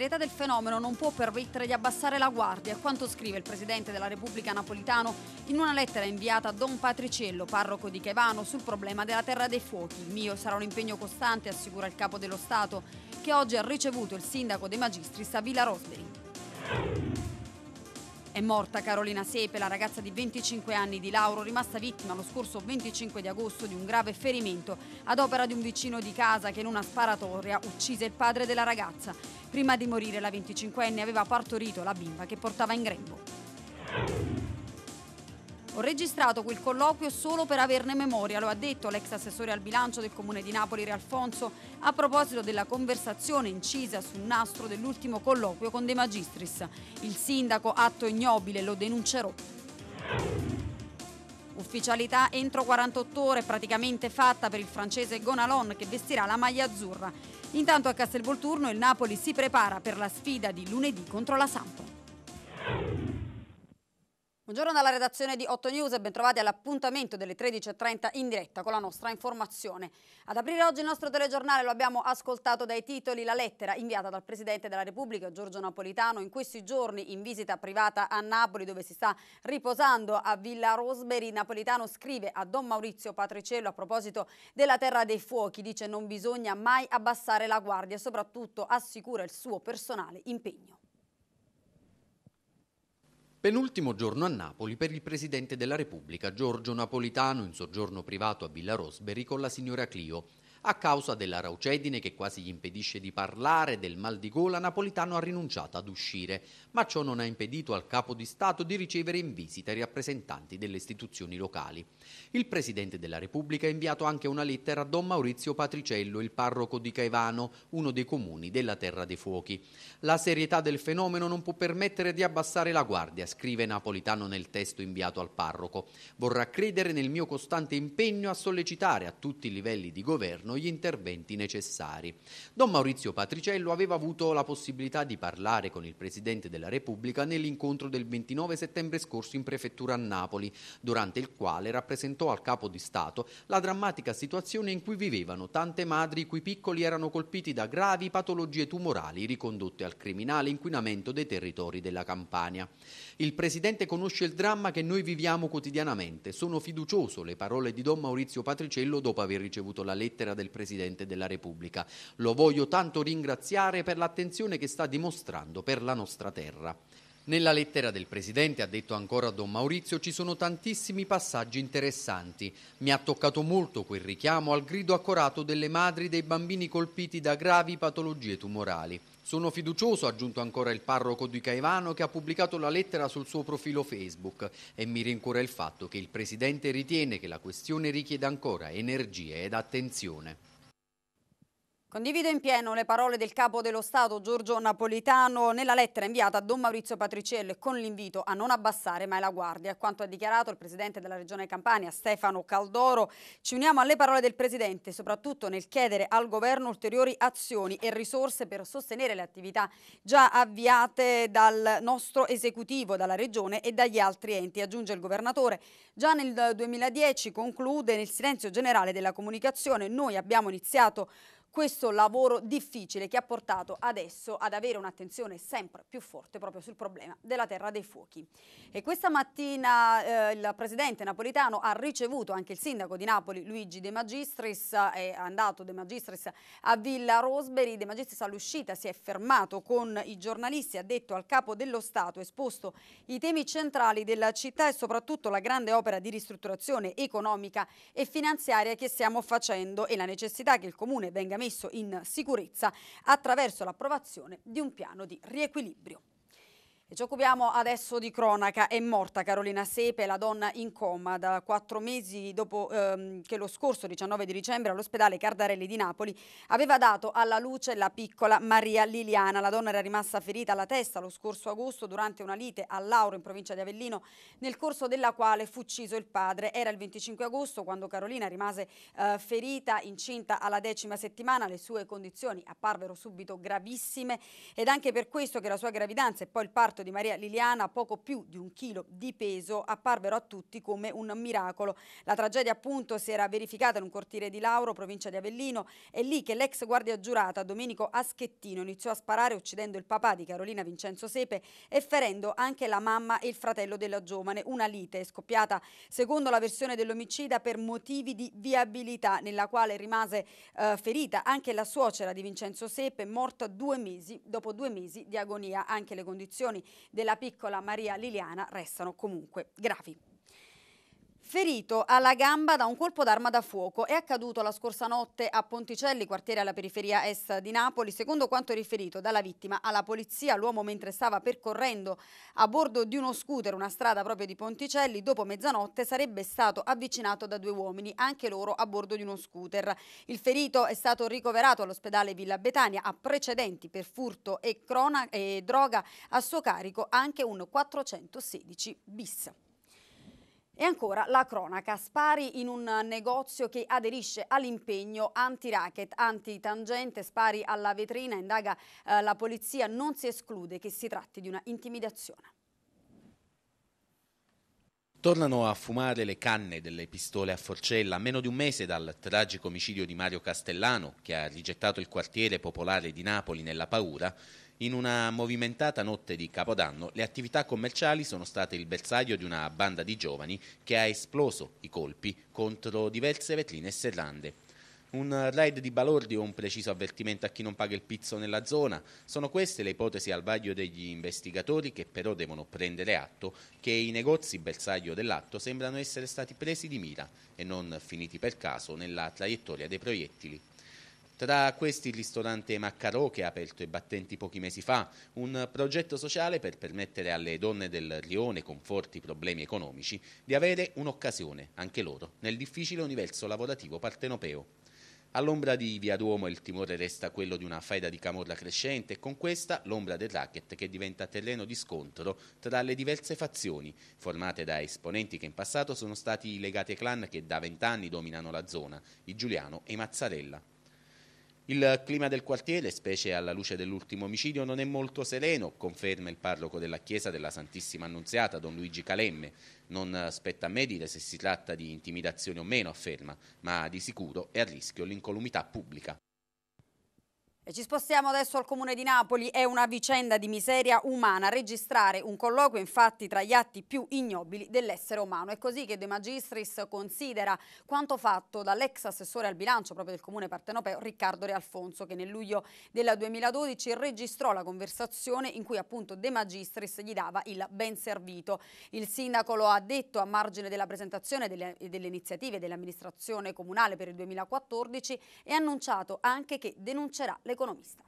serietà del fenomeno non può permettere di abbassare la guardia, quanto scrive il presidente della Repubblica Napolitano in una lettera inviata a Don Patriciello, parroco di Chevano, sul problema della terra dei fuochi. Il mio sarà un impegno costante, assicura il capo dello Stato, che oggi ha ricevuto il sindaco dei magistri Savila Rosberi. È morta Carolina Sepe, la ragazza di 25 anni di Lauro, rimasta vittima lo scorso 25 di agosto di un grave ferimento ad opera di un vicino di casa che in una sparatoria uccise il padre della ragazza. Prima di morire la 25enne aveva partorito la bimba che portava in grembo. Ho registrato quel colloquio solo per averne memoria, lo ha detto l'ex assessore al bilancio del comune di Napoli Realfonso a proposito della conversazione incisa sul nastro dell'ultimo colloquio con De Magistris. Il sindaco, atto ignobile, lo denuncerò. Ufficialità entro 48 ore praticamente fatta per il francese Gonalon che vestirà la maglia azzurra. Intanto a Castelvolturno il Napoli si prepara per la sfida di lunedì contro la Sampo. Buongiorno dalla redazione di 8 News e bentrovati all'appuntamento delle 13.30 in diretta con la nostra informazione. Ad aprire oggi il nostro telegiornale lo abbiamo ascoltato dai titoli la lettera inviata dal Presidente della Repubblica Giorgio Napolitano in questi giorni in visita privata a Napoli dove si sta riposando a Villa Rosberi. Napolitano scrive a Don Maurizio Patriciello a proposito della Terra dei Fuochi, dice non bisogna mai abbassare la guardia e soprattutto assicura il suo personale impegno. Penultimo giorno a Napoli per il Presidente della Repubblica Giorgio Napolitano in soggiorno privato a Villa Rosberi con la signora Clio. A causa della raucedine che quasi gli impedisce di parlare del mal di gola, Napolitano ha rinunciato ad uscire, ma ciò non ha impedito al capo di Stato di ricevere in visita i rappresentanti delle istituzioni locali. Il Presidente della Repubblica ha inviato anche una lettera a Don Maurizio Patricello, il parroco di Caivano, uno dei comuni della Terra dei Fuochi. La serietà del fenomeno non può permettere di abbassare la guardia, scrive Napolitano nel testo inviato al parroco. Vorrà credere nel mio costante impegno a sollecitare a tutti i livelli di governo governo gli interventi necessari. Don Maurizio Patriciello aveva avuto la possibilità di parlare con il Presidente della Repubblica nell'incontro del 29 settembre scorso in prefettura a Napoli, durante il quale rappresentò al Capo di Stato la drammatica situazione in cui vivevano tante madri i cui piccoli erano colpiti da gravi patologie tumorali ricondotte al criminale inquinamento dei territori della Campania. Il Presidente conosce il dramma che noi viviamo quotidianamente. Sono fiducioso le parole di Don Maurizio Patriciello dopo aver ricevuto la lettera del del Presidente della Repubblica. Lo voglio tanto ringraziare per l'attenzione che sta dimostrando per la nostra terra. Nella lettera del Presidente, ha detto ancora Don Maurizio, ci sono tantissimi passaggi interessanti. Mi ha toccato molto quel richiamo al grido accorato delle madri dei bambini colpiti da gravi patologie tumorali. Sono fiducioso, ha aggiunto ancora il parroco di Caivano che ha pubblicato la lettera sul suo profilo Facebook e mi rincuora il fatto che il Presidente ritiene che la questione richieda ancora energie ed attenzione. Condivido in pieno le parole del capo dello Stato Giorgio Napolitano nella lettera inviata a Don Maurizio Patriciello con l'invito a non abbassare mai la guardia. Quanto ha dichiarato il presidente della regione Campania Stefano Caldoro, ci uniamo alle parole del presidente soprattutto nel chiedere al governo ulteriori azioni e risorse per sostenere le attività già avviate dal nostro esecutivo, dalla regione e dagli altri enti. Aggiunge il governatore, già nel 2010 conclude nel silenzio generale della comunicazione, noi abbiamo iniziato questo lavoro difficile che ha portato adesso ad avere un'attenzione sempre più forte proprio sul problema della terra dei fuochi. E questa mattina eh, il presidente napolitano ha ricevuto anche il sindaco di Napoli Luigi De Magistris, è andato De Magistris a Villa Rosberi, De Magistris all'uscita si è fermato con i giornalisti, ha detto al capo dello Stato, ha esposto i temi centrali della città e soprattutto la grande opera di ristrutturazione economica e finanziaria che stiamo facendo e la necessità che il comune venga messo in sicurezza attraverso l'approvazione di un piano di riequilibrio ci occupiamo adesso di cronaca. È morta Carolina Sepe, la donna in coma, da quattro mesi dopo ehm, che lo scorso 19 di dicembre all'ospedale Cardarelli di Napoli aveva dato alla luce la piccola Maria Liliana. La donna era rimasta ferita alla testa lo scorso agosto durante una lite a Lauro in provincia di Avellino, nel corso della quale fu ucciso il padre. Era il 25 agosto quando Carolina rimase eh, ferita, incinta alla decima settimana. Le sue condizioni apparvero subito gravissime ed anche per questo che la sua gravidanza e poi il parto ritratto di Maria Liliana, poco più di un chilo di peso, apparvero a tutti come un miracolo. La tragedia appunto si era verificata in un cortile di Lauro, provincia di Avellino, è lì che l'ex guardia giurata Domenico Aschettino iniziò a sparare uccidendo il papà di Carolina Vincenzo Sepe e ferendo anche la mamma e il fratello della giovane. Una lite è scoppiata, secondo la versione dell'omicida, per motivi di viabilità, nella quale rimase eh, ferita anche la suocera di Vincenzo Sepe, morta due mesi, dopo due mesi di agonia. Anche le condizioni della piccola Maria Liliana restano comunque gravi. Ferito alla gamba da un colpo d'arma da fuoco è accaduto la scorsa notte a Ponticelli, quartiere alla periferia est di Napoli. Secondo quanto riferito dalla vittima alla polizia, l'uomo mentre stava percorrendo a bordo di uno scooter una strada proprio di Ponticelli, dopo mezzanotte sarebbe stato avvicinato da due uomini, anche loro a bordo di uno scooter. Il ferito è stato ricoverato all'ospedale Villa Betania a precedenti per furto e, e droga a suo carico anche un 416 bis. E ancora la cronaca. Spari in un negozio che aderisce all'impegno anti-racket, anti-tangente, spari alla vetrina, indaga eh, la polizia, non si esclude che si tratti di una intimidazione. Tornano a fumare le canne delle pistole a forcella a meno di un mese dal tragico omicidio di Mario Castellano, che ha rigettato il quartiere popolare di Napoli nella paura. In una movimentata notte di Capodanno, le attività commerciali sono state il bersaglio di una banda di giovani che ha esploso i colpi contro diverse vetrine serrande. Un raid di balordi o un preciso avvertimento a chi non paga il pizzo nella zona sono queste le ipotesi al vaglio degli investigatori che però devono prendere atto che i negozi bersaglio dell'atto sembrano essere stati presi di mira e non finiti per caso nella traiettoria dei proiettili. Tra questi il ristorante Maccarò che ha aperto i battenti pochi mesi fa, un progetto sociale per permettere alle donne del Rione con forti problemi economici di avere un'occasione, anche loro, nel difficile universo lavorativo partenopeo. All'ombra di Via Duomo il timore resta quello di una faida di camorra crescente e con questa l'ombra del racket che diventa terreno di scontro tra le diverse fazioni, formate da esponenti che in passato sono stati legati ai clan che da vent'anni dominano la zona, i Giuliano e i Mazzarella. Il clima del quartiere, specie alla luce dell'ultimo omicidio, non è molto sereno, conferma il parroco della chiesa della Santissima Annunziata, don Luigi Calemme. Non spetta a me dire se si tratta di intimidazione o meno, afferma, ma di sicuro è a rischio l'incolumità pubblica. E ci spostiamo adesso al Comune di Napoli, è una vicenda di miseria umana registrare un colloquio infatti tra gli atti più ignobili dell'essere umano. È così che De Magistris considera quanto fatto dall'ex assessore al bilancio proprio del Comune partenopeo Riccardo Re Alfonso che nel luglio del 2012 registrò la conversazione in cui appunto De Magistris gli dava il ben servito. Il sindaco lo ha detto a margine della presentazione delle, delle iniziative dell'amministrazione comunale per il 2014 e ha annunciato anche che denuncerà le economista.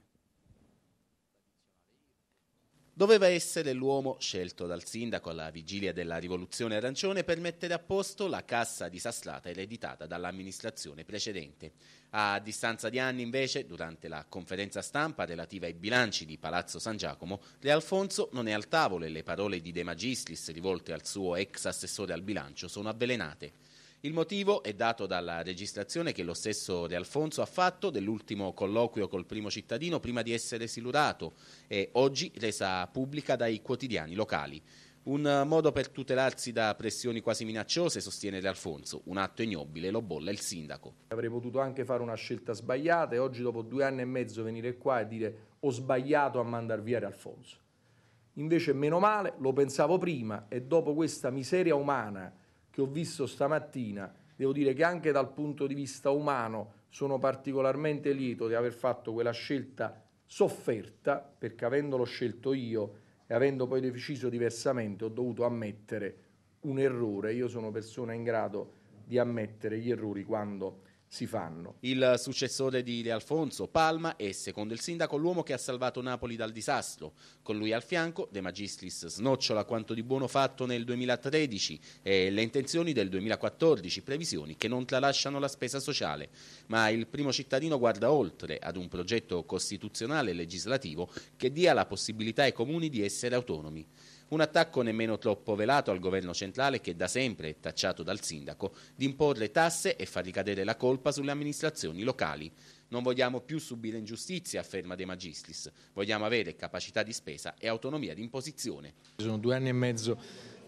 Doveva essere l'uomo scelto dal sindaco alla vigilia della rivoluzione arancione per mettere a posto la cassa disastrata ereditata dall'amministrazione precedente. A distanza di anni, invece, durante la conferenza stampa relativa ai bilanci di Palazzo San Giacomo, De Alfonso non è al tavolo e le parole di De Magistris rivolte al suo ex assessore al bilancio sono avvelenate. Il motivo è dato dalla registrazione che lo stesso De Alfonso ha fatto dell'ultimo colloquio col primo cittadino prima di essere silurato e oggi resa pubblica dai quotidiani locali. Un modo per tutelarsi da pressioni quasi minacciose, sostiene De Alfonso. Un atto ignobile, lo bolla il sindaco. Avrei potuto anche fare una scelta sbagliata e oggi dopo due anni e mezzo venire qua e dire ho sbagliato a mandar via De Alfonso. Invece meno male, lo pensavo prima e dopo questa miseria umana che ho visto stamattina, devo dire che anche dal punto di vista umano sono particolarmente lieto di aver fatto quella scelta sofferta, perché avendolo scelto io e avendo poi deciso diversamente ho dovuto ammettere un errore. Io sono persona in grado di ammettere gli errori quando si fanno. Il successore di De Alfonso, Palma, è, secondo il sindaco, l'uomo che ha salvato Napoli dal disastro. Con lui al fianco, De Magistris snocciola quanto di buono fatto nel 2013 e le intenzioni del 2014, previsioni che non tralasciano la spesa sociale. Ma il primo cittadino guarda oltre ad un progetto costituzionale e legislativo che dia la possibilità ai comuni di essere autonomi. Un attacco nemmeno troppo velato al governo centrale che da sempre è tacciato dal sindaco di imporre tasse e far ricadere la colpa sulle amministrazioni locali. Non vogliamo più subire ingiustizie, afferma De Magistris. Vogliamo avere capacità di spesa e autonomia di imposizione. Sono due anni e mezzo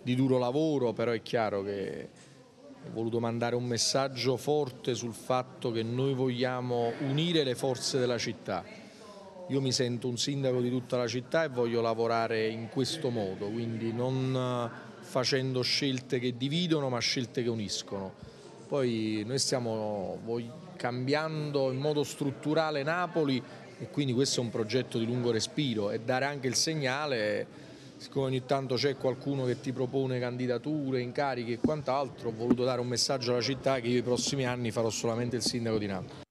di duro lavoro, però è chiaro che ho voluto mandare un messaggio forte sul fatto che noi vogliamo unire le forze della città io mi sento un sindaco di tutta la città e voglio lavorare in questo modo, quindi non eh, facendo scelte che dividono ma scelte che uniscono. Poi noi stiamo cambiando in modo strutturale Napoli e quindi questo è un progetto di lungo respiro e dare anche il segnale, siccome ogni tanto c'è qualcuno che ti propone candidature, incarichi e quant'altro, ho voluto dare un messaggio alla città che io i prossimi anni farò solamente il sindaco di Napoli.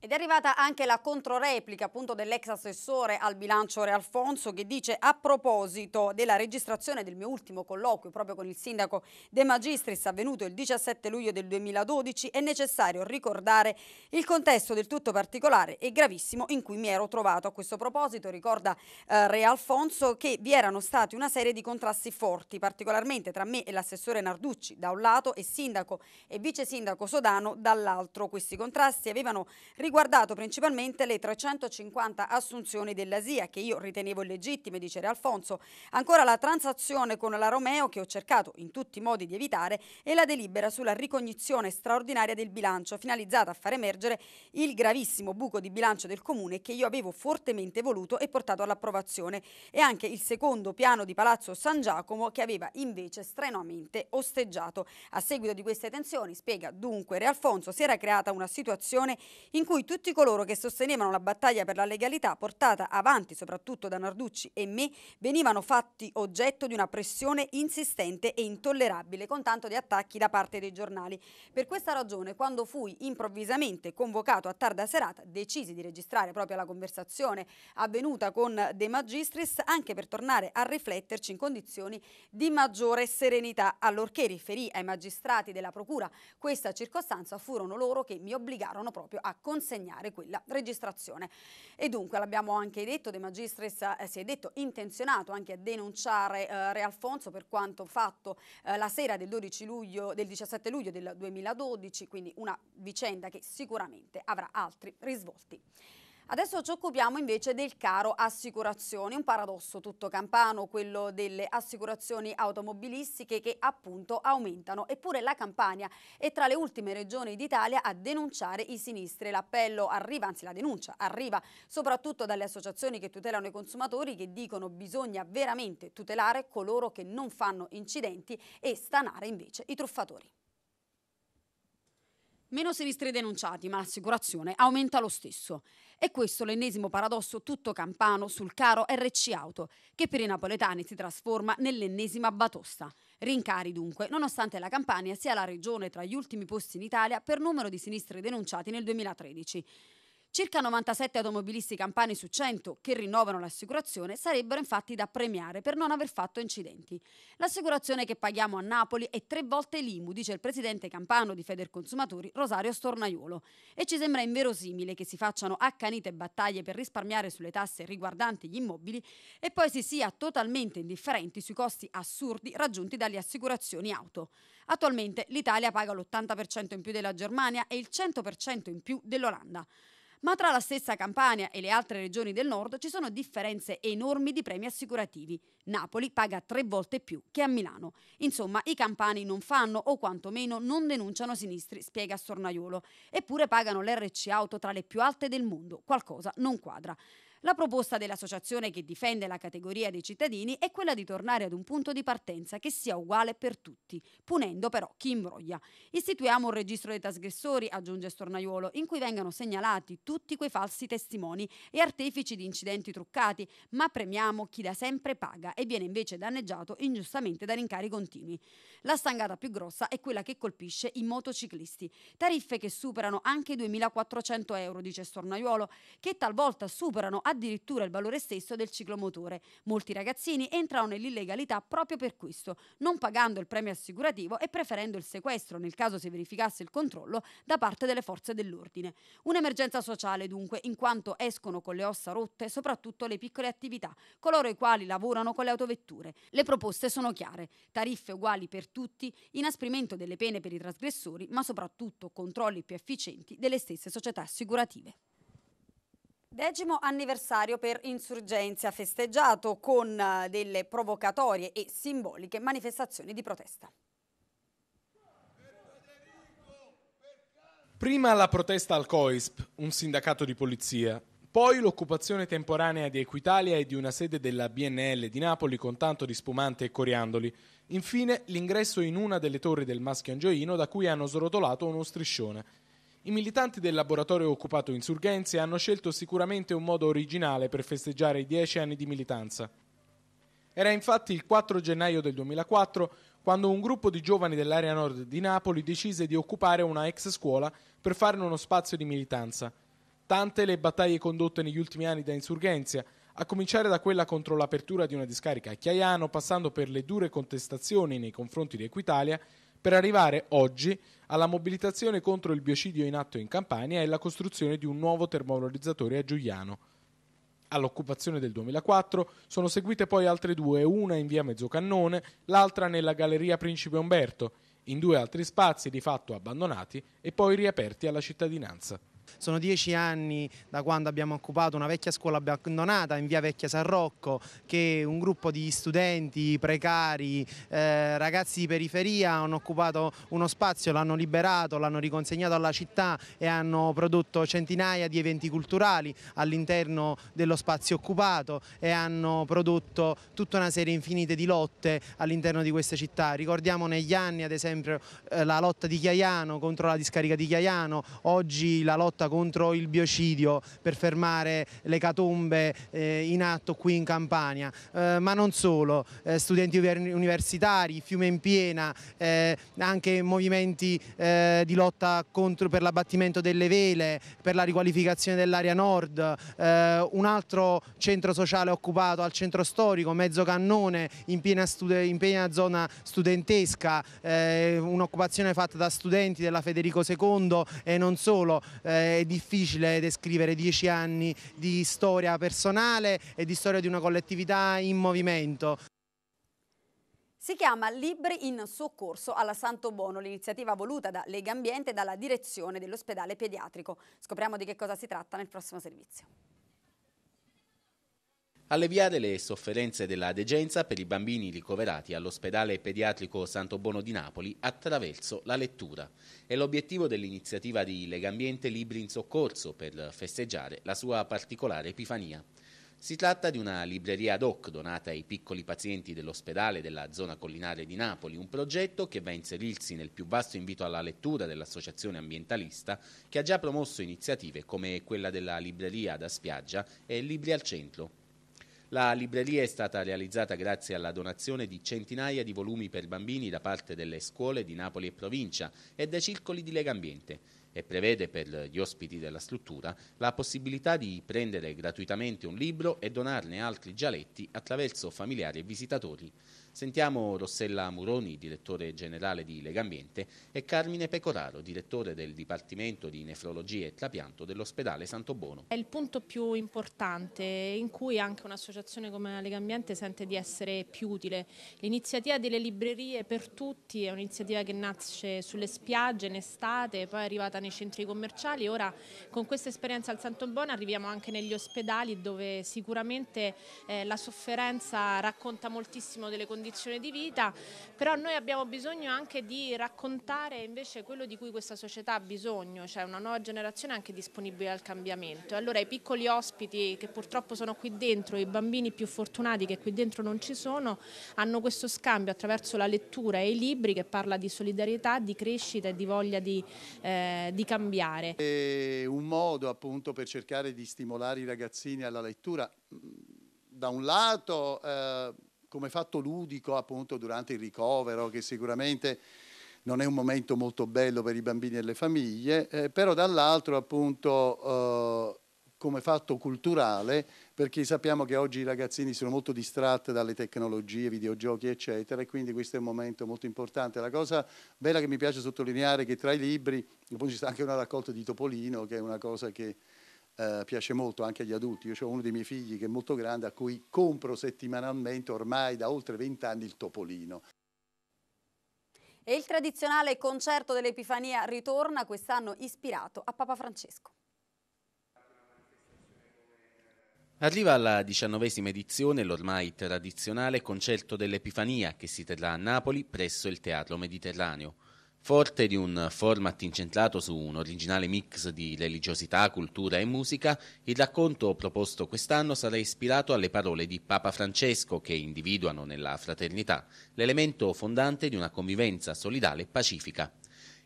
Ed è arrivata anche la controreplica appunto dell'ex assessore al bilancio Re Alfonso che dice a proposito della registrazione del mio ultimo colloquio proprio con il sindaco De Magistris avvenuto il 17 luglio del 2012 è necessario ricordare il contesto del tutto particolare e gravissimo in cui mi ero trovato. A questo proposito ricorda eh, Re Alfonso che vi erano stati una serie di contrasti forti particolarmente tra me e l'assessore Narducci da un lato e sindaco e vice sindaco Sodano dall'altro. Questi contrasti avevano riguardato riguardato principalmente le 350 assunzioni dell'Asia, che io ritenevo illegittime, dice Re Alfonso, ancora la transazione con la Romeo, che ho cercato in tutti i modi di evitare, e la delibera sulla ricognizione straordinaria del bilancio, finalizzata a far emergere il gravissimo buco di bilancio del Comune che io avevo fortemente voluto e portato all'approvazione, e anche il secondo piano di Palazzo San Giacomo, che aveva invece strenuamente osteggiato. A seguito di queste tensioni, spiega dunque Re Alfonso, si era creata una situazione in cui cui tutti coloro che sostenevano la battaglia per la legalità portata avanti soprattutto da Narducci e me venivano fatti oggetto di una pressione insistente e intollerabile con tanto di attacchi da parte dei giornali. Per questa ragione quando fui improvvisamente convocato a tarda serata decisi di registrare proprio la conversazione avvenuta con De Magistris anche per tornare a rifletterci in condizioni di maggiore serenità allorché riferì ai magistrati della procura questa circostanza furono loro che mi obbligarono proprio a considerare consegnare quella registrazione. E dunque, l'abbiamo anche detto, De Magistris eh, si è detto intenzionato anche a denunciare eh, Re Alfonso per quanto fatto eh, la sera del, luglio, del 17 luglio del 2012, quindi una vicenda che sicuramente avrà altri risvolti. Adesso ci occupiamo invece del caro assicurazioni, un paradosso tutto campano, quello delle assicurazioni automobilistiche che appunto aumentano. Eppure la Campania è tra le ultime regioni d'Italia a denunciare i sinistri. L'appello arriva, anzi la denuncia arriva soprattutto dalle associazioni che tutelano i consumatori che dicono bisogna veramente tutelare coloro che non fanno incidenti e stanare invece i truffatori. Meno sinistri denunciati, ma l'assicurazione aumenta lo stesso. E questo l'ennesimo paradosso tutto campano sul caro RC Auto, che per i napoletani si trasforma nell'ennesima batosta. Rincari dunque, nonostante la Campania sia la regione tra gli ultimi posti in Italia per numero di sinistri denunciati nel 2013. Circa 97 automobilisti campani su 100 che rinnovano l'assicurazione sarebbero infatti da premiare per non aver fatto incidenti. L'assicurazione che paghiamo a Napoli è tre volte l'IMU, dice il presidente campano di Federconsumatori Rosario Stornaiuolo. E ci sembra inverosimile che si facciano accanite battaglie per risparmiare sulle tasse riguardanti gli immobili e poi si sia totalmente indifferenti sui costi assurdi raggiunti dalle assicurazioni auto. Attualmente l'Italia paga l'80% in più della Germania e il 100% in più dell'Olanda. Ma tra la stessa Campania e le altre regioni del nord ci sono differenze enormi di premi assicurativi. Napoli paga tre volte più che a Milano. Insomma, i campani non fanno o quantomeno non denunciano sinistri, spiega Stornaiolo. Eppure pagano l'RC auto tra le più alte del mondo. Qualcosa non quadra. La proposta dell'associazione che difende la categoria dei cittadini è quella di tornare ad un punto di partenza che sia uguale per tutti, punendo però chi imbroglia. Istituiamo un registro dei trasgressori, aggiunge Stornaiuolo, in cui vengano segnalati tutti quei falsi testimoni e artefici di incidenti truccati, ma premiamo chi da sempre paga e viene invece danneggiato ingiustamente da rincari continui. La stangata più grossa è quella che colpisce i motociclisti, tariffe che superano anche i 2.400 euro, dice Stornaiuolo, che talvolta superano addirittura addirittura il valore stesso del ciclomotore. Molti ragazzini entrano nell'illegalità proprio per questo, non pagando il premio assicurativo e preferendo il sequestro nel caso si verificasse il controllo da parte delle forze dell'ordine. Un'emergenza sociale dunque, in quanto escono con le ossa rotte soprattutto le piccole attività, coloro i quali lavorano con le autovetture. Le proposte sono chiare, tariffe uguali per tutti, inasprimento delle pene per i trasgressori, ma soprattutto controlli più efficienti delle stesse società assicurative. Decimo anniversario per Insurgenza festeggiato con eh, delle provocatorie e simboliche manifestazioni di protesta. Prima la protesta al COISP, un sindacato di polizia, poi l'occupazione temporanea di Equitalia e di una sede della BNL di Napoli con tanto di spumante e coriandoli. Infine l'ingresso in una delle torri del Maschio Angioino da cui hanno srotolato uno striscione. I militanti del laboratorio occupato Insurgenze hanno scelto sicuramente un modo originale per festeggiare i dieci anni di militanza. Era infatti il 4 gennaio del 2004 quando un gruppo di giovani dell'area nord di Napoli decise di occupare una ex scuola per farne uno spazio di militanza. Tante le battaglie condotte negli ultimi anni da Insurgenzia, a cominciare da quella contro l'apertura di una discarica a Chiaiano, passando per le dure contestazioni nei confronti di Equitalia, per arrivare oggi alla mobilitazione contro il biocidio in atto in Campania e la costruzione di un nuovo termovalorizzatore a Giuliano. All'occupazione del 2004 sono seguite poi altre due, una in via Mezzocannone, l'altra nella Galleria Principe Umberto, in due altri spazi di fatto abbandonati e poi riaperti alla cittadinanza. Sono dieci anni da quando abbiamo occupato una vecchia scuola abbandonata in via Vecchia San Rocco che un gruppo di studenti precari, eh, ragazzi di periferia hanno occupato uno spazio, l'hanno liberato, l'hanno riconsegnato alla città e hanno prodotto centinaia di eventi culturali all'interno dello spazio occupato e hanno prodotto tutta una serie infinite di lotte all'interno di queste città. Ricordiamo negli anni ad esempio eh, la lotta di Chiaiano contro la discarica di Chiaiano, oggi la lotta lotta contro il biocidio per fermare le catombe eh, in atto qui in Campania, eh, ma non solo, eh, studenti universitari, Fiume in Piena, eh, anche movimenti eh, di lotta contro, per l'abbattimento delle vele, per la riqualificazione dell'area nord, eh, un altro centro sociale occupato al centro storico, Mezzo Cannone, in piena, in piena zona studentesca, un'occupazione fatta da studenti della Federico II e non solo, è difficile descrivere dieci anni di storia personale e di storia di una collettività in movimento. Si chiama Libri in soccorso alla Santo Bono, l'iniziativa voluta da Lega Ambiente e dalla direzione dell'ospedale pediatrico. Scopriamo di che cosa si tratta nel prossimo servizio alleviare le sofferenze della degenza per i bambini ricoverati all'ospedale pediatrico Santo Bono di Napoli attraverso la lettura. È l'obiettivo dell'iniziativa di Legambiente Libri in Soccorso per festeggiare la sua particolare epifania. Si tratta di una libreria ad hoc donata ai piccoli pazienti dell'ospedale della zona collinare di Napoli, un progetto che va a inserirsi nel più vasto invito alla lettura dell'associazione ambientalista che ha già promosso iniziative come quella della libreria da spiaggia e Libri al centro. La libreria è stata realizzata grazie alla donazione di centinaia di volumi per bambini da parte delle scuole di Napoli e provincia e dai circoli di Legambiente e prevede per gli ospiti della struttura la possibilità di prendere gratuitamente un libro e donarne altri gialetti attraverso familiari e visitatori. Sentiamo Rossella Muroni, direttore generale di Legambiente, e Carmine Pecoraro, direttore del Dipartimento di Nefrologia e Trapianto dell'ospedale Santo Bono. È il punto più importante in cui anche un'associazione come la Legambiente sente di essere più utile. L'iniziativa delle librerie per tutti è un'iniziativa che nasce sulle spiagge in estate, poi è arrivata nei centri commerciali e ora con questa esperienza al Santo Bono arriviamo anche negli ospedali dove sicuramente eh, la sofferenza racconta moltissimo delle condizioni condizione di vita, però noi abbiamo bisogno anche di raccontare invece quello di cui questa società ha bisogno, cioè una nuova generazione anche disponibile al cambiamento. Allora i piccoli ospiti che purtroppo sono qui dentro, i bambini più fortunati che qui dentro non ci sono, hanno questo scambio attraverso la lettura e i libri che parla di solidarietà, di crescita e di voglia di, eh, di cambiare. È un modo appunto per cercare di stimolare i ragazzini alla lettura, da un lato... Eh come fatto ludico appunto durante il ricovero, che sicuramente non è un momento molto bello per i bambini e le famiglie, eh, però dall'altro appunto eh, come fatto culturale, perché sappiamo che oggi i ragazzini sono molto distratti dalle tecnologie, videogiochi eccetera, e quindi questo è un momento molto importante. La cosa bella che mi piace sottolineare è che tra i libri, poi ci sta anche una raccolta di Topolino, che è una cosa che eh, piace molto anche agli adulti. Io ho uno dei miei figli che è molto grande a cui compro settimanalmente ormai da oltre 20 anni il topolino. E il tradizionale concerto dell'Epifania ritorna quest'anno ispirato a Papa Francesco. Arriva alla diciannovesima edizione l'ormai tradizionale concerto dell'Epifania che si terrà a Napoli presso il Teatro Mediterraneo. Forte di un format incentrato su un originale mix di religiosità, cultura e musica, il racconto proposto quest'anno sarà ispirato alle parole di Papa Francesco che individuano nella fraternità l'elemento fondante di una convivenza solidale e pacifica.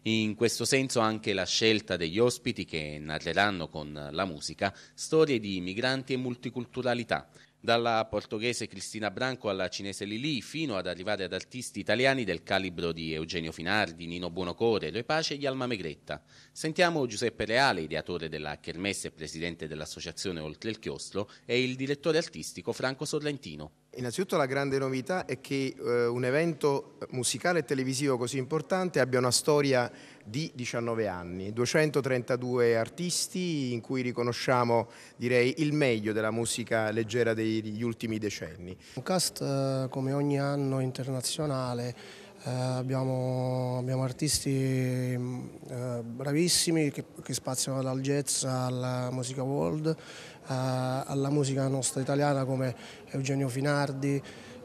In questo senso anche la scelta degli ospiti che narreranno con la musica storie di migranti e multiculturalità, dalla portoghese Cristina Branco alla cinese Lili, fino ad arrivare ad artisti italiani del calibro di Eugenio Finardi, Nino Buonocore, Re Pace e Yalma Megretta. Sentiamo Giuseppe Reale, ideatore della Kermesse e presidente dell'associazione Oltre il Chiostro, e il direttore artistico Franco Sorrentino. Innanzitutto la grande novità è che eh, un evento musicale e televisivo così importante abbia una storia di 19 anni. 232 artisti in cui riconosciamo direi il meglio della musica leggera degli ultimi decenni. Un cast eh, come ogni anno internazionale eh, abbiamo, abbiamo, artisti mm, eh, bravissimi che, che, spaziano dal jazz alla musica world, eh, alla musica nostra italiana come Eugenio Finardi,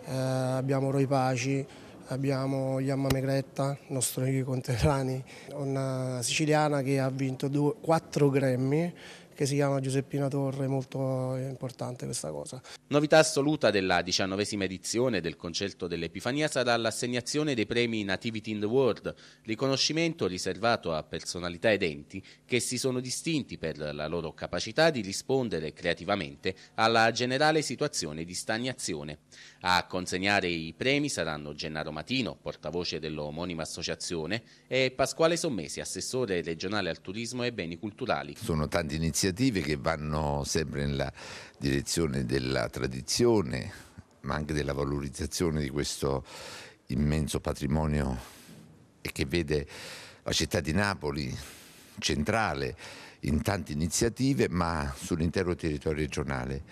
eh, abbiamo Roy Paci, abbiamo Iamma Megretta, nostro conterraneo, una siciliana che ha vinto due, quattro Grammy che si chiama Giuseppina Torre, molto importante questa cosa. Novità assoluta della diciannovesima edizione del concerto dell'Epifania sarà l'assegnazione dei premi Nativity in the World, riconoscimento riservato a personalità ed enti che si sono distinti per la loro capacità di rispondere creativamente alla generale situazione di stagnazione. A consegnare i premi saranno Gennaro Matino, portavoce dell'omonima associazione, e Pasquale Sommesi, assessore regionale al turismo e beni culturali. Sono tante iniziative iniziative che vanno sempre nella direzione della tradizione, ma anche della valorizzazione di questo immenso patrimonio e che vede la città di Napoli centrale in tante iniziative, ma sull'intero territorio regionale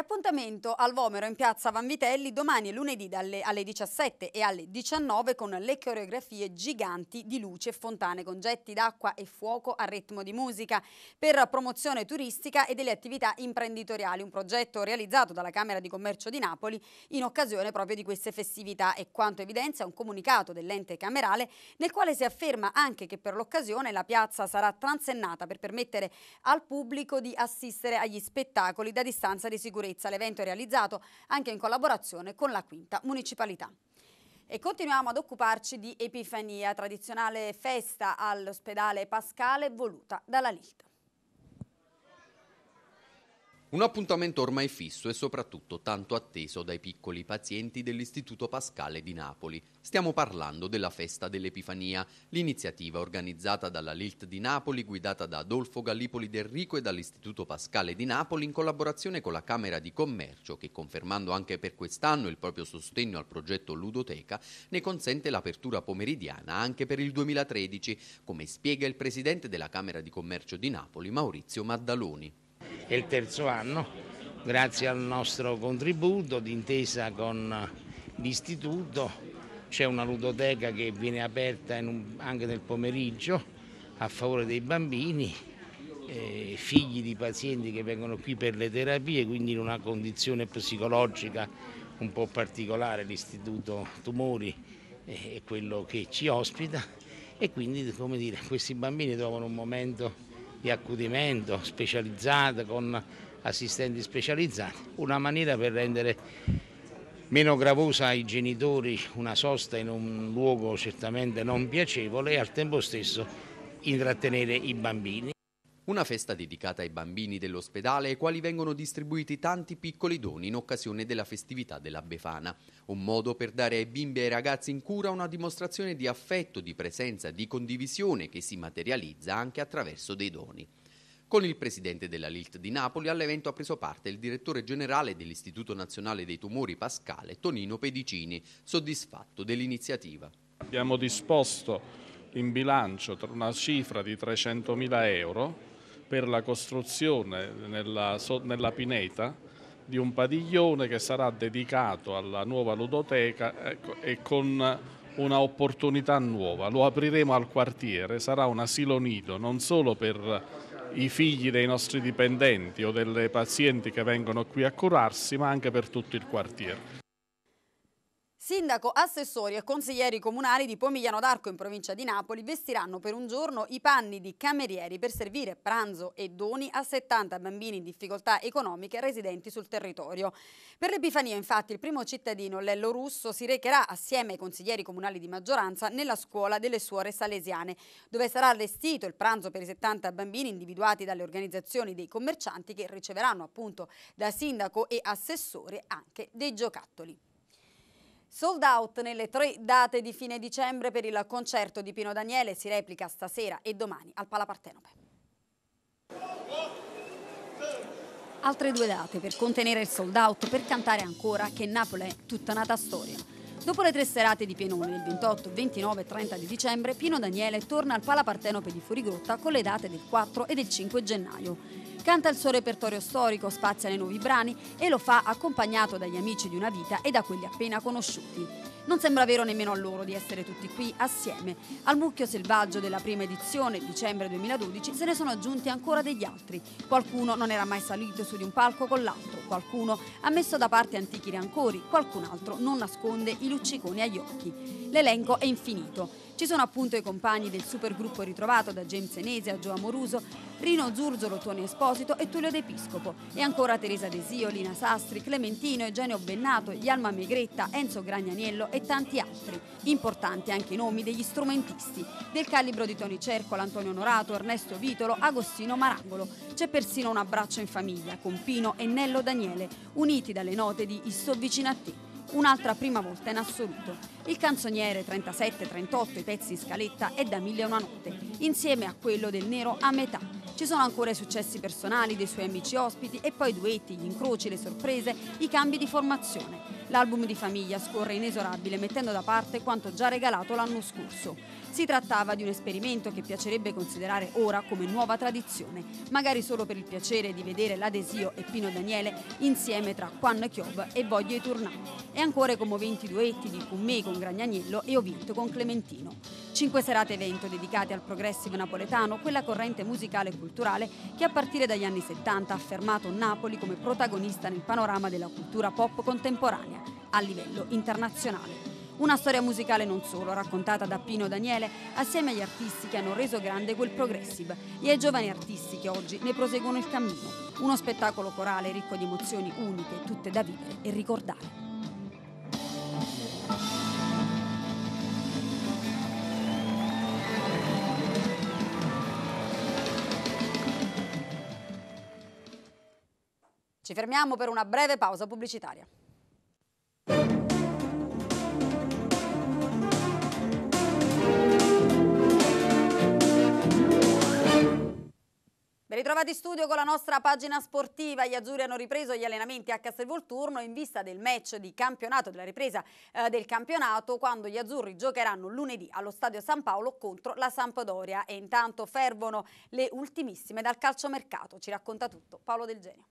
appuntamento al Vomero in piazza Vanvitelli domani e lunedì dalle, alle 17 e alle 19 con le coreografie giganti di luce e fontane con getti d'acqua e fuoco a ritmo di musica per promozione turistica e delle attività imprenditoriali, un progetto realizzato dalla Camera di Commercio di Napoli in occasione proprio di queste festività e quanto evidenzia un comunicato dell'ente camerale nel quale si afferma anche che per l'occasione la piazza sarà transennata per permettere al pubblico di assistere agli spettacoli da distanza di sicurezza sicurezza. L'evento è realizzato anche in collaborazione con la quinta municipalità. E continuiamo ad occuparci di Epifania, tradizionale festa all'ospedale Pascale voluta dalla Lilta. Un appuntamento ormai fisso e soprattutto tanto atteso dai piccoli pazienti dell'Istituto Pascale di Napoli. Stiamo parlando della Festa dell'Epifania, l'iniziativa organizzata dalla LILT di Napoli, guidata da Adolfo Gallipoli Del Rico e dall'Istituto Pascale di Napoli in collaborazione con la Camera di Commercio che, confermando anche per quest'anno il proprio sostegno al progetto Ludoteca, ne consente l'apertura pomeridiana anche per il 2013, come spiega il Presidente della Camera di Commercio di Napoli, Maurizio Maddaloni. È il terzo anno, grazie al nostro contributo d'intesa con l'istituto, c'è una ludoteca che viene aperta un, anche nel pomeriggio a favore dei bambini, eh, figli di pazienti che vengono qui per le terapie, quindi in una condizione psicologica un po' particolare l'istituto Tumori eh, è quello che ci ospita e quindi come dire, questi bambini trovano un momento di accudimento specializzata con assistenti specializzati, una maniera per rendere meno gravosa ai genitori una sosta in un luogo certamente non piacevole e al tempo stesso intrattenere i bambini. Una festa dedicata ai bambini dell'ospedale ai quali vengono distribuiti tanti piccoli doni in occasione della festività della Befana. Un modo per dare ai bimbi e ai ragazzi in cura una dimostrazione di affetto, di presenza, di condivisione che si materializza anche attraverso dei doni. Con il presidente della LILT di Napoli all'evento ha preso parte il direttore generale dell'Istituto Nazionale dei Tumori Pascale, Tonino Pedicini, soddisfatto dell'iniziativa. Abbiamo disposto in bilancio una cifra di 300.000 euro per la costruzione nella, nella Pineta di un padiglione che sarà dedicato alla nuova ludoteca ecco, e con una opportunità nuova. Lo apriremo al quartiere, sarà un asilo nido non solo per i figli dei nostri dipendenti o delle pazienti che vengono qui a curarsi, ma anche per tutto il quartiere. Sindaco, assessori e consiglieri comunali di Pomigliano d'Arco in provincia di Napoli vestiranno per un giorno i panni di camerieri per servire pranzo e doni a 70 bambini in difficoltà economiche residenti sul territorio. Per l'Epifania infatti il primo cittadino, Lello Russo, si recherà assieme ai consiglieri comunali di maggioranza nella scuola delle suore salesiane, dove sarà allestito il pranzo per i 70 bambini individuati dalle organizzazioni dei commercianti che riceveranno appunto da sindaco e assessore anche dei giocattoli. Sold out nelle tre date di fine dicembre per il concerto di Pino Daniele si replica stasera e domani al Palapartenope. Altre due date per contenere il sold out per cantare ancora che Napoli è tutta nata storia. Dopo le tre serate di Pienone il 28, 29 e 30 di dicembre, Pino Daniele torna al Palapartenope di Furigrotta con le date del 4 e del 5 gennaio. Canta il suo repertorio storico, spazia nei nuovi brani e lo fa accompagnato dagli amici di una vita e da quelli appena conosciuti. Non sembra vero nemmeno a loro di essere tutti qui assieme. Al mucchio selvaggio della prima edizione, dicembre 2012, se ne sono aggiunti ancora degli altri. Qualcuno non era mai salito su di un palco con l'altro, qualcuno ha messo da parte antichi rancori, qualcun altro non nasconde i lucciconi agli occhi. L'elenco è infinito. Ci sono appunto i compagni del supergruppo ritrovato da James Enese a Gio Amoruso, Rino Zurzolo, Tony Esposito e Tullio De Piscopo. E ancora Teresa Desio, Lina Sastri, Clementino, Eugenio Bennato, Yalma Megretta, Enzo Gragnaniello e tanti altri. Importanti anche i nomi degli strumentisti, del calibro di Tony Cercola, Antonio Onorato, Ernesto Vitolo, Agostino Marangolo. C'è persino un abbraccio in famiglia con Pino e Nello Daniele, uniti dalle note di Isso Sovvicino a te un'altra prima volta in assoluto. Il canzoniere 37-38, i pezzi in scaletta, è da mille e una notte, insieme a quello del nero a metà. Ci sono ancora i successi personali dei suoi amici ospiti e poi i duetti, gli incroci, le sorprese, i cambi di formazione. L'album di famiglia scorre inesorabile mettendo da parte quanto già regalato l'anno scorso. Si trattava di un esperimento che piacerebbe considerare ora come nuova tradizione, magari solo per il piacere di vedere l'Adesio e Pino Daniele insieme tra Juan Chiob e Voglio i Tournà, e ancora i commoventi duetti di Con me con Gragnagnello e Ovinto con Clementino. Cinque serate evento dedicate al progressivo napoletano, quella corrente musicale e culturale che a partire dagli anni 70 ha affermato Napoli come protagonista nel panorama della cultura pop contemporanea a livello internazionale. Una storia musicale non solo, raccontata da Pino Daniele assieme agli artisti che hanno reso grande quel progressive e ai giovani artisti che oggi ne proseguono il cammino. Uno spettacolo corale ricco di emozioni uniche, tutte da vivere e ricordare. Ci fermiamo per una breve pausa pubblicitaria. Ben ritrovati in studio con la nostra pagina sportiva. Gli azzurri hanno ripreso gli allenamenti a Castelvolturno in vista del match di campionato, della ripresa eh, del campionato, quando gli azzurri giocheranno lunedì allo Stadio San Paolo contro la Sampdoria. E intanto fervono le ultimissime dal calciomercato. Ci racconta tutto Paolo Del Genio.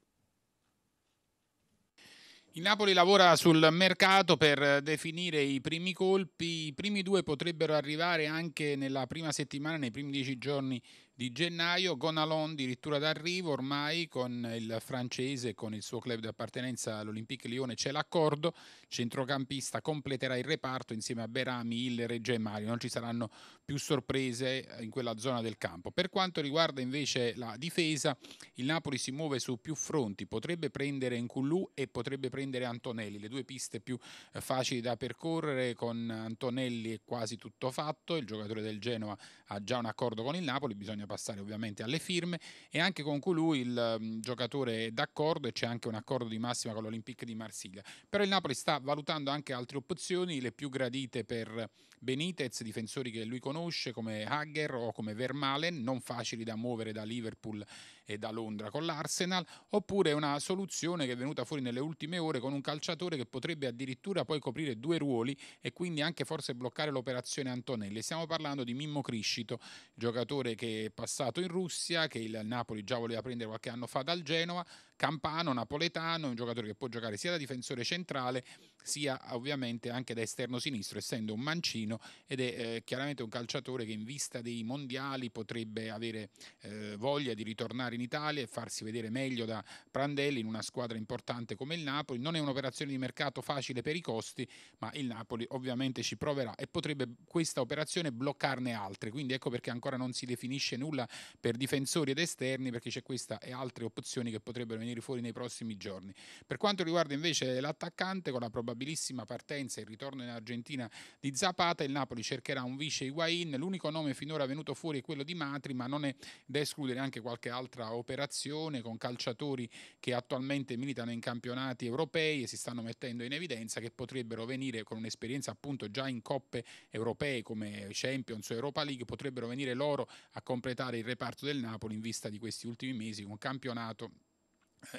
Il Napoli lavora sul mercato per definire i primi colpi, i primi due potrebbero arrivare anche nella prima settimana, nei primi dieci giorni di gennaio, Gonalon addirittura d'arrivo ormai con il francese, con il suo club di appartenenza all'Olympique Lione c'è l'accordo, centrocampista completerà il reparto insieme a Berami, Il, Reggio e Mario, non ci saranno più sorprese eh, in quella zona del campo. Per quanto riguarda invece la difesa, il Napoli si muove su più fronti, potrebbe prendere Nkullu e potrebbe prendere Antonelli, le due piste più eh, facili da percorrere con Antonelli è quasi tutto fatto, il giocatore del Genoa ha già un accordo con il Napoli, bisogna passare ovviamente alle firme e anche con colui il mm, giocatore è d'accordo e c'è anche un accordo di massima con l'Olympique di Marsiglia. Però il Napoli sta valutando anche altre opzioni, le più gradite per Benitez, difensori che lui conosce come Hagger o come Vermalen, non facili da muovere da Liverpool e da Londra con l'Arsenal, oppure una soluzione che è venuta fuori nelle ultime ore con un calciatore che potrebbe addirittura poi coprire due ruoli e quindi anche forse bloccare l'operazione Antonelli. Stiamo parlando di Mimmo Criscito, giocatore che passato in Russia, che il Napoli già voleva prendere qualche anno fa dal Genova, campano, napoletano, un giocatore che può giocare sia da difensore centrale sia ovviamente anche da esterno sinistro, essendo un mancino ed è eh, chiaramente un calciatore che in vista dei mondiali potrebbe avere eh, voglia di ritornare in Italia e farsi vedere meglio da Prandelli in una squadra importante come il Napoli. Non è un'operazione di mercato facile per i costi, ma il Napoli ovviamente ci proverà e potrebbe questa operazione bloccarne altre, quindi ecco perché ancora non si definisce nulla per difensori ed esterni perché c'è questa e altre opzioni che potrebbero venire venire fuori nei prossimi giorni. Per quanto riguarda invece l'attaccante, con la probabilissima partenza e il ritorno in Argentina di Zapata, il Napoli cercherà un vice Higuain. L'unico nome finora venuto fuori è quello di Matri, ma non è da escludere anche qualche altra operazione con calciatori che attualmente militano in campionati europei e si stanno mettendo in evidenza che potrebbero venire con un'esperienza appunto già in coppe europee come Champions o Europa League, potrebbero venire loro a completare il reparto del Napoli in vista di questi ultimi mesi con campionato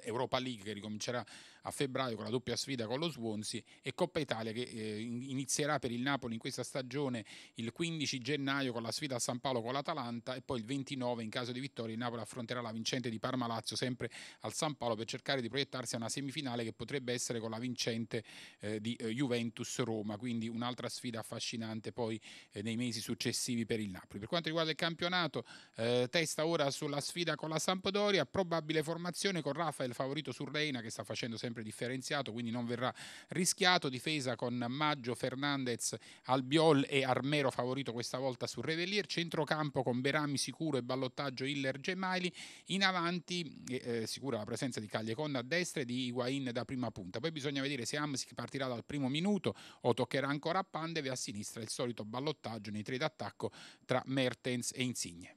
Europa League che ricomincerà a febbraio con la doppia sfida con lo Swansea e Coppa Italia che eh, inizierà per il Napoli in questa stagione il 15 gennaio con la sfida a San Paolo con l'Atalanta e poi il 29 in caso di vittoria il Napoli affronterà la vincente di Parma-Lazio sempre al San Paolo per cercare di proiettarsi a una semifinale che potrebbe essere con la vincente eh, di eh, Juventus-Roma quindi un'altra sfida affascinante poi eh, nei mesi successivi per il Napoli. Per quanto riguarda il campionato eh, testa ora sulla sfida con la Sampdoria probabile formazione con Rafa Rafa è il favorito su Reina che sta facendo sempre differenziato, quindi non verrà rischiato. Difesa con Maggio, Fernandez, Albiol e Armero favorito questa volta su Revellier Centrocampo con Berami sicuro e ballottaggio Hiller Gemaili. In avanti eh, eh, sicura la presenza di Cagliecon a destra e di Higuain da prima punta. Poi bisogna vedere se Amsic partirà dal primo minuto o toccherà ancora a Pandeve a sinistra il solito ballottaggio nei tre d'attacco tra Mertens e Insigne.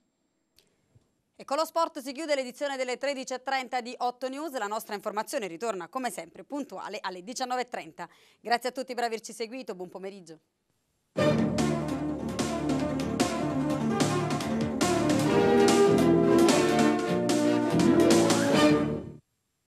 E con lo sport si chiude l'edizione delle 13.30 di 8 News. La nostra informazione ritorna come sempre puntuale alle 19.30. Grazie a tutti per averci seguito, buon pomeriggio.